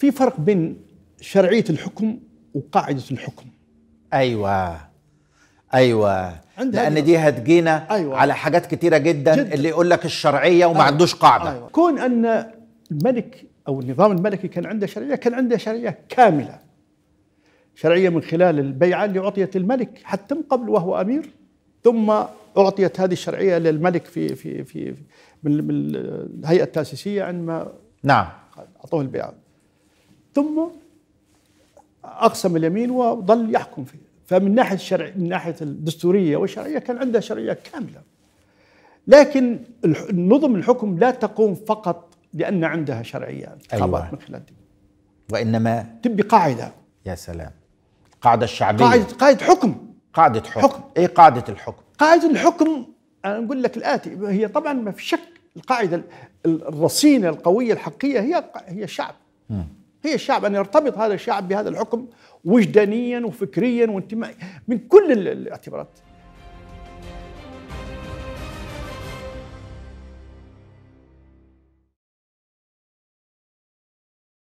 في فرق بين شرعيه الحكم وقاعده الحكم ايوه ايوه لان دي هتجينا أيوة. على حاجات كتيره جدا, جداً. اللي يقول لك الشرعيه وما أيوة. عندوش قاعده أيوة. كون ان الملك او النظام الملكي كان عنده شرعيه كان عنده شرعيه كامله شرعيه من خلال البيعه اللي اعطيت للملك حتى من قبل وهو امير ثم اعطيت هذه الشرعيه للملك في في في, في من الهيئه التاسيسيه عندما نعم اعطوه البيعه ثم اقسم اليمين وظل يحكم فيه فمن ناحيه الشرع من ناحيه الدستوريه والشرعيه كان عنده شرعيه كامله لكن نظم الحكم لا تقوم فقط لان عندها شرعيه أيوة. من خلال دي. وانما تبي قاعده يا سلام القاعده الشعبيه قاعده قاعده حكم قاعده حكم, حكم. ايه قاعده الحكم قاعده الحكم انا اقول لك الاتي هي طبعا ما في شك القاعده الرصينه القويه الحقيقيه هي هي الشعب م. هي الشعب أن يرتبط هذا الشعب بهذا الحكم وجدانيا وفكريا وانتمائيا من كل الاعتبارات